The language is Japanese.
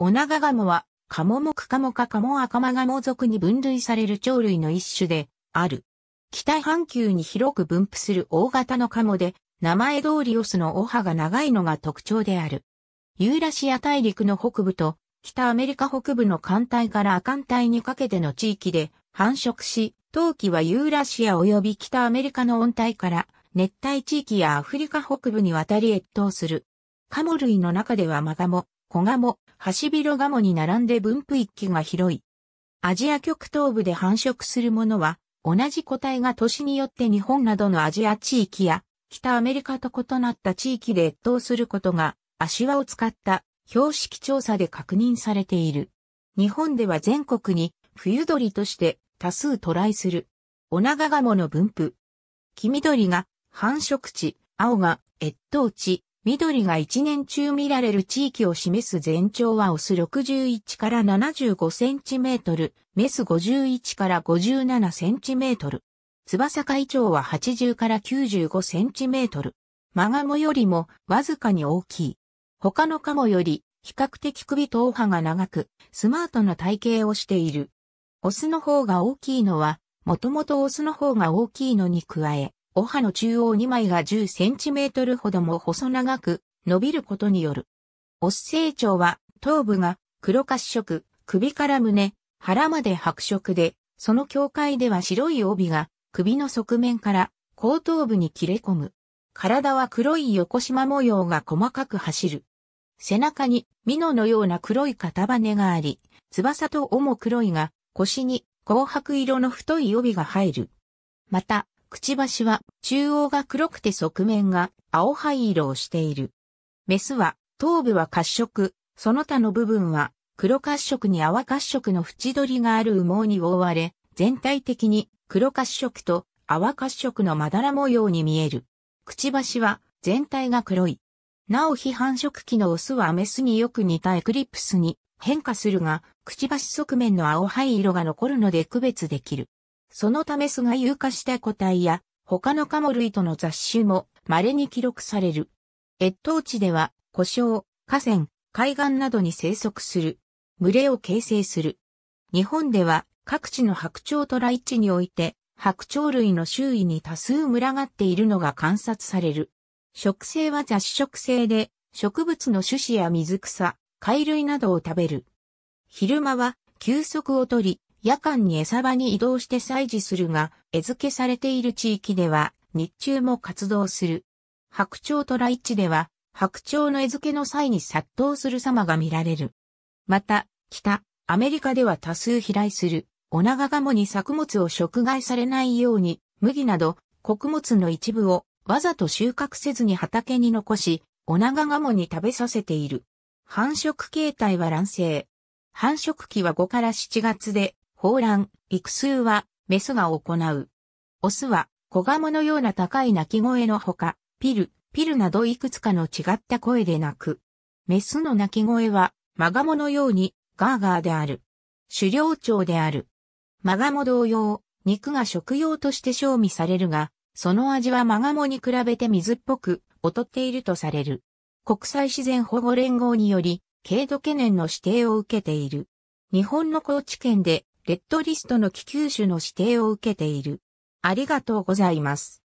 オナガガモは、カモモクカモカカモアカマガモ属に分類される鳥類の一種で、ある。北半球に広く分布する大型のカモで、名前通りオスのオハが長いのが特徴である。ユーラシア大陸の北部と、北アメリカ北部の寒帯から亜寒帯にかけての地域で繁殖し、冬季はユーラシア及び北アメリカの温帯から熱帯地域やアフリカ北部に渡り越冬する。カモ類の中ではマガモ、小鴨、ハシビロガモに並んで分布域が広い。アジア極東部で繁殖するものは、同じ個体が年によって日本などのアジア地域や、北アメリカと異なった地域で越冬することが、足輪を使った標識調査で確認されている。日本では全国に冬鳥として多数渡来する。オナガガモの分布。黄緑が繁殖地、青が越冬地、緑が一年中見られる地域を示す全長はオス61から75センチメートル、メス51から57センチメートル。翼会長は80から95センチメートル。マガモよりもわずかに大きい。他のカモより比較的首頭波が長く、スマートな体型をしている。オスの方が大きいのは、もともとオスの方が大きいのに加え、お葉の中央2枚が10センチメートルほども細長く伸びることによる。オス成長は頭部が黒褐色、首から胸、腹まで白色で、その境界では白い帯が首の側面から後頭部に切れ込む。体は黒い横縞模様が細かく走る。背中にミノのような黒い片羽があり、翼と尾も黒いが腰に紅白色の太い帯が入る。また、くちばしは中央が黒くて側面が青灰色をしている。メスは頭部は褐色、その他の部分は黒褐色に泡褐色の縁取りがある羽毛に覆われ、全体的に黒褐色と泡褐色のまだら模様に見える。くちばしは全体が黒い。なお非繁殖期のオスはメスによく似たエクリプスに変化するが、くちばし側面の青灰色が残るので区別できる。そのため巣が有化した個体や、他のカモ類との雑種も稀に記録される。越冬地では、故障、河川、海岸などに生息する。群れを形成する。日本では、各地の白鳥と来地において、白鳥類の周囲に多数群がっているのが観察される。食性は雑食性で、植物の種子や水草、貝類などを食べる。昼間は休息をとり、夜間に餌場に移動して採事するが、餌付けされている地域では、日中も活動する。白鳥とライチでは、白鳥の餌付けの際に殺到する様が見られる。また、北、アメリカでは多数飛来する、オナガガモに作物を食害されないように、麦など、穀物の一部をわざと収穫せずに畑に残し、オナガガモに食べさせている。繁殖形態は卵生。繁殖期は5から7月で、放卵、育数は、メスが行う。オスは、小ガモのような高い鳴き声のほか、ピル、ピルなどいくつかの違った声で鳴く。メスの鳴き声は、マガモのように、ガーガーである。狩猟鳥である。マガモ同様、肉が食用として賞味されるが、その味はマガモに比べて水っぽく、劣っているとされる。国際自然保護連合により、軽度懸念の指定を受けている。日本の高知県でレッドリストの気球種の指定を受けている。ありがとうございます。